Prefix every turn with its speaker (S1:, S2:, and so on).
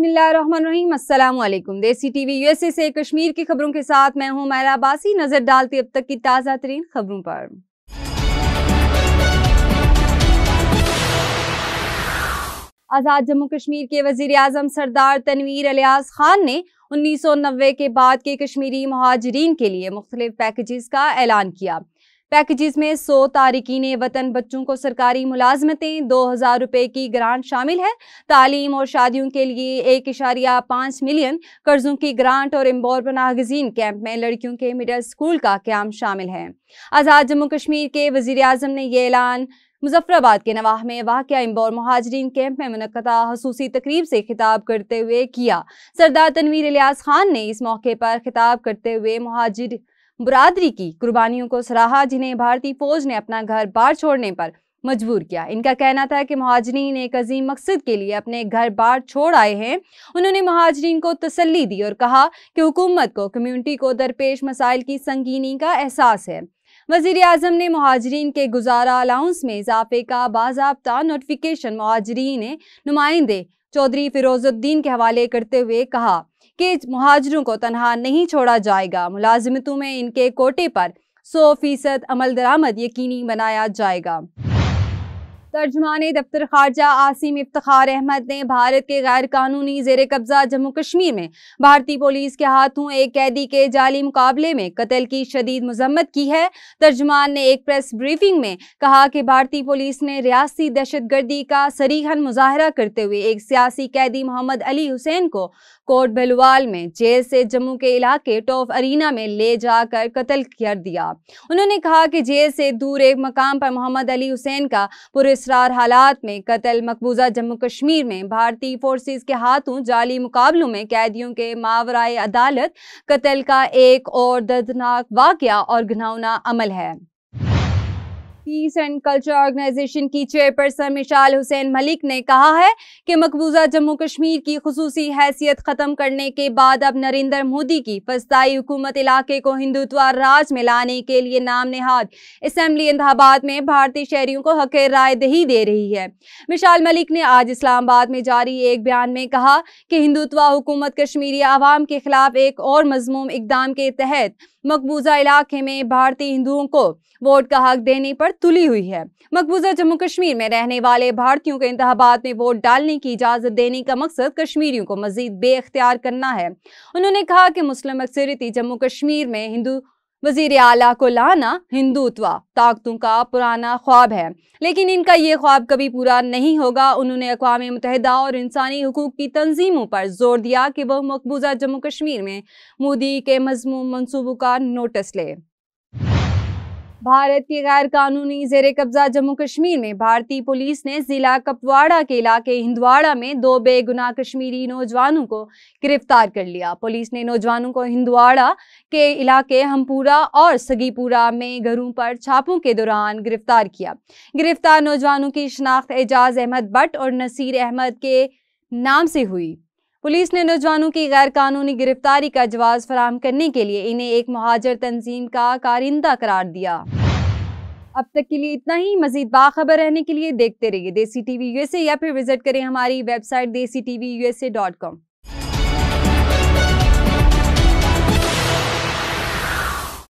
S1: बसमिलीम देसी T V USA से कश्मीर की खबरों के साथ मैं हूं मैरा बासी नजर डालती अब तक की ताज़ा तरीन खबरों पर आज़ाद जम्मू कश्मीर के वजीर अजम सरदार तनवीर अलियाज खान ने 1990 के बाद के कश्मीरी महाजरीन के लिए मुख्तलिफ पैकेजेस का ऐलान किया पैकेजेस में सौ तारकिन वतन बच्चों को सरकारी मुलाजमतें दो हज़ार रुपये की ग्रांट शामिल है तालीम और शादियों के लिए एक इशारिया पाँच मिलियन कर्जों की ग्रांट और इम्बोर पनागजीन कैंप में लड़कियों के मिडल स्कूल का क्याम शामिल है आज़ाद जम्मू कश्मीर के वजीर अजम ने यह ऐलान मुजफ्फराबाद के नवाह में वाक़ इम्बोर महाजरीन कैंप में मुनदा खसूसी तकरीब से खिताब करते हुए किया सरदार तनवीर लियाज खान ने इस मौके पर खिताब करते हुए महाजिर बरादरी की कुर्बानियों को सराहा जिन्हें भारतीय फौज ने अपना घर बार छोड़ने पर मजबूर किया इनका कहना था कि महाजरीन एक अजीम मकसद के लिए अपने घर बार छोड़ आए हैं उन्होंने महाजरीन को तसल्ली दी और कहा कि हुकूमत को कम्युनिटी को दरपेश मसाइल की संगीनी का एहसास है वजीर अजम ने महाजरीन के गुजारा अलाउंस में इजाफे का बाजाबता नोटिफिकेशन महाजरीन नुमाइंदे चौधरी फिरोजुद्दीन के हवाले करते हुए कहा कि महाजरों को तनहा नहीं छोड़ा जाएगा मुलाजमतों में इनके कोटे पर सौ फीसद अमल दरामद यकीनी बनाया जाएगा तर्जमान दफ्तर खारजा आसिम इफ्तार अहमद ने भारत के गैर कानूनी जेर कब्जा जम्मू कश्मीर में भारतीय पुलिस के हाथों एक कैदी के जाली मुकाबले में कत्ल की शदीद मजम्मत की है तर्जमान ने एक प्रेस ब्रीफिंग में कहा कि भारतीय पुलिस ने रियासी दहशत गर्दी का सरीहन मुजाहरा करते हुए एक सियासी कैदी मोहम्मद अली हुसैन को कोर्ट बलवाल में जेल से जम्मू के इलाके टॉफ अरीना में ले जाकर कत्ल कर दिया उन्होंने कहा कि जेल से दूर एक मकाम पर मोहम्मद अली हुसैन का पुलिस इसरार हालात में कतल मकबूजा जम्मू कश्मीर में भारतीय फोर्सेस के हाथों जाली मुकाबलों में कैदियों के मावराए अदालत कतल का एक और दर्दनाक वाकया और घनौना अमल है पीस एंड कल्चर ऑर्गेनाइजेशन की चेयरपर्सन मिशाल हुसैन मलिक ने कहा है कि मकबूजा जम्मू कश्मीर की खसूसी हैसियत ख़त्म करने के बाद अब नरेंद्र मोदी की फस्ताई हुकूमत इलाके को हिंदुत्वा राज में लाने के लिए नाम नहाद इसम्बली इंदाबाद में भारतीय शहरियों को हक राय दही दे रही है मिशाल मलिक ने आज इस्लामाबाद में जारी एक बयान में कहा कि हिंदुत्वा हुकूमत कश्मीरी आवाम के खिलाफ एक और मजमूम इकदाम के तहत मकबूजा इलाके में भारतीय हिंदुओं को वोट का हक देने पर तुली हुई है मकबूजा जम्मू कश्मीर में रहने वाले भारतीयों को इंतबात में वोट डालने की इजाज़त देने का मकसद कश्मीरियों को मजीद बेख्तियार करना है उन्होंने कहा कि मुस्लिम अक्सरती जम्मू कश्मीर में हिंदू वजीर आला को लाना हिंदुत्वा ताकतों का पुराना ख्वाब है लेकिन इनका ये ख्वाब कभी पूरा नहीं होगा उन्होंने अकवा मुतहदा और इंसानी हकूक़ की तंजीमों पर जोर दिया कि वह मकबूजा जम्मू कश्मीर में मोदी के मजमू मनसूबों का नोटिस ले भारत के गैर कानूनी जेर कब्जा जम्मू कश्मीर में भारतीय पुलिस ने जिला कपवाड़ा के इलाके हिंदवाड़ा में दो बेगुनाह कश्मीरी नौजवानों को गिरफ्तार कर लिया पुलिस ने नौजवानों को हिंदवाड़ा के इलाके हमपुरा और सगीपुरा में घरों पर छापों के दौरान गिरफ्तार किया गिरफ्तार नौजवानों की शनाख्त एजाज अहमद भट्ट और नसीर अहमद के नाम से हुई पुलिस ने नौजवानों की गैरकानूनी गिरफ्तारी का जवाब फराम करने के लिए इन्हें एक महाजर तंजीम का कारिंदा करार दिया अब तक के लिए इतना ही मजीद बाखबर रहने के लिए देखते रहिए देसी टीवी यूएसए या फिर विजिट करें हमारी वेबसाइट देसी टीवी यूएसए डॉट कॉम